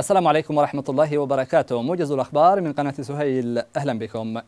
السلام عليكم ورحمة الله وبركاته موجز الأخبار من قناة سهيل أهلا بكم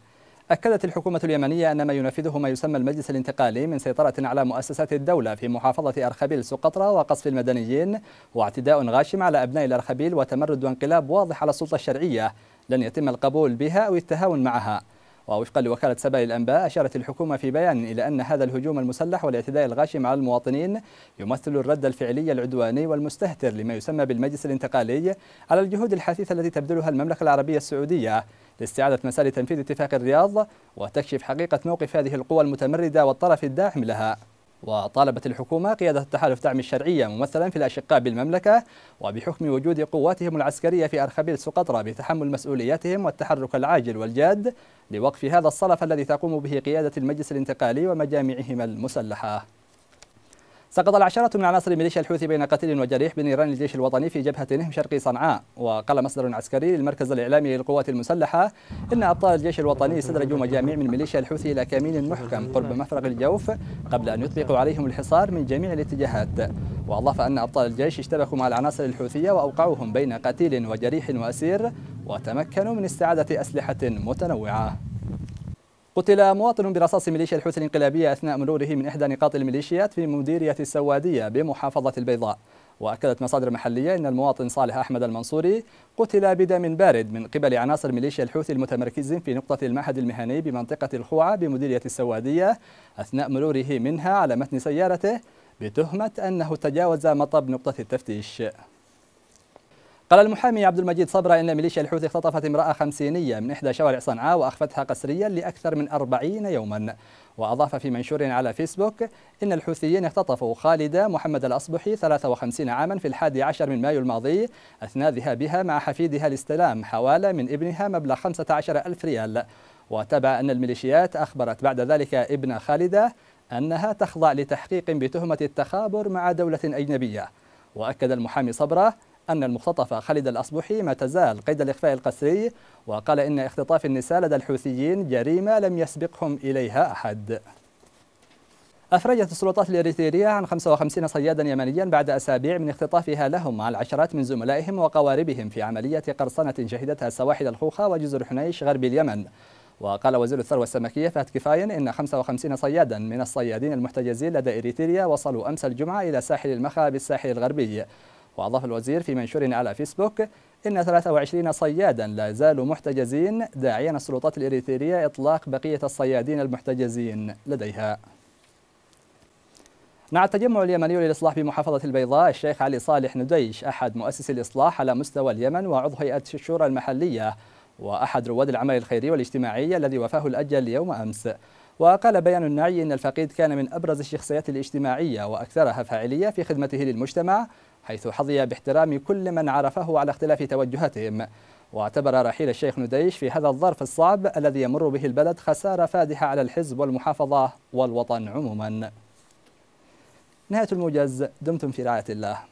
أكدت الحكومة اليمنية أن ما ينفذه ما يسمى المجلس الانتقالي من سيطرة على مؤسسات الدولة في محافظة أرخبيل سقطرى وقصف المدنيين واعتداء غاشم على أبناء الأرخبيل وتمرد وانقلاب واضح على السلطة الشرعية لن يتم القبول بها أو التهاون معها ووفقا لوكالة سبا للأنباء أشارت الحكومة في بيان إلى أن هذا الهجوم المسلح والاعتداء الغاشم على المواطنين يمثل الرد الفعلي العدواني والمستهتر لما يسمى بالمجلس الانتقالي على الجهود الحثيثة التي تبذلها المملكة العربية السعودية لاستعادة مسار تنفيذ اتفاق الرياض وتكشف حقيقة موقف هذه القوى المتمردة والطرف الداعم لها وطالبت الحكومة قيادة التحالف دعم الشرعية ممثلا في الأشقاء بالمملكة وبحكم وجود قواتهم العسكرية في أرخبيل سقطرى بتحمل مسؤولياتهم والتحرك العاجل والجاد لوقف هذا الصلف الذي تقوم به قيادة المجلس الانتقالي ومجامعهما المسلحة سقط العشرة من عناصر ميليشيا الحوثي بين قتيل وجريح بنيران الجيش الوطني في جبهة نهم شرقي صنعاء وقال مصدر عسكري للمركز الإعلامي للقوات المسلحة إن أبطال الجيش الوطني استدرجوا مجاميع من ميليشيا الحوثي إلى كمين محكم قرب مفرق الجوف قبل أن يطلقوا عليهم الحصار من جميع الاتجاهات وأضاف أن أبطال الجيش اشتبكوا مع العناصر الحوثية وأوقعوهم بين قتيل وجريح وأسير وتمكنوا من استعادة أسلحة متنوعة قتل مواطن برصاص ميليشيا الحوثي الانقلابية أثناء مروره من إحدى نقاط الميليشيات في مديرية السوادية بمحافظة البيضاء وأكدت مصادر محلية أن المواطن صالح أحمد المنصوري قتل بدم بارد من قبل عناصر ميليشيا الحوثي المتمركزين في نقطة المعهد المهني بمنطقة الخوعة بمديرية السوادية أثناء مروره منها على متن سيارته بتهمة أنه تجاوز مطب نقطة التفتيش قال المحامي عبد المجيد صبرا إن ميليشيا الحوثي اختطفت امرأة خمسينية من إحدى شوارع صنعاء وأخفتها قسريا لأكثر من أربعين يوما وأضاف في منشور على فيسبوك إن الحوثيين اختطفوا خالدة محمد الأصبحي 53 عاما في الحادي عشر من مايو الماضي أثناء ذهابها مع حفيدها لاستلام حوالة من ابنها مبلغ 15 ألف ريال وتبع أن الميليشيات أخبرت بعد ذلك ابن خالدة أنها تخضع لتحقيق بتهمة التخابر مع دولة أجنبية وأكد المحامي صبره أن المختطف خالد الأصبحي ما تزال قيد الإخفاء القسري وقال إن اختطاف النساء لدى الحوثيين جريمة لم يسبقهم إليها أحد أفرجت السلطات الإريترية عن 55 صيادا يمنيا بعد أسابيع من اختطافها لهم مع العشرات من زملائهم وقواربهم في عملية قرصنة شهدتها سواحل الخوخة وجزر حنيش غرب اليمن وقال وزير الثروة السمكية فهد كفاين إن 55 صيادا من الصيادين المحتجزين لدى إريتريا وصلوا أمس الجمعة إلى ساحل المخا بالساحل الغربي وأضاف الوزير في منشور على فيسبوك إن 23 صيادا لا زالوا محتجزين داعيا السلطات الإريترية إطلاق بقية الصيادين المحتجزين لديها مع التجمع اليمني للإصلاح بمحافظة البيضاء الشيخ علي صالح نديش أحد مؤسسي الإصلاح على مستوى اليمن وعضو هيئة الشورى المحلية وأحد رواد العمل الخيري والاجتماعي الذي وفاه الأجل يوم أمس وقال بيان النعي أن الفقيد كان من أبرز الشخصيات الاجتماعية وأكثرها فاعلية في خدمته للمجتمع حيث حظي باحترام كل من عرفه على اختلاف توجهاتهم واعتبر رحيل الشيخ نديش في هذا الظرف الصعب الذي يمر به البلد خسارة فادحة على الحزب والمحافظة والوطن عموما نهاية الموجز دمتم في رعاية الله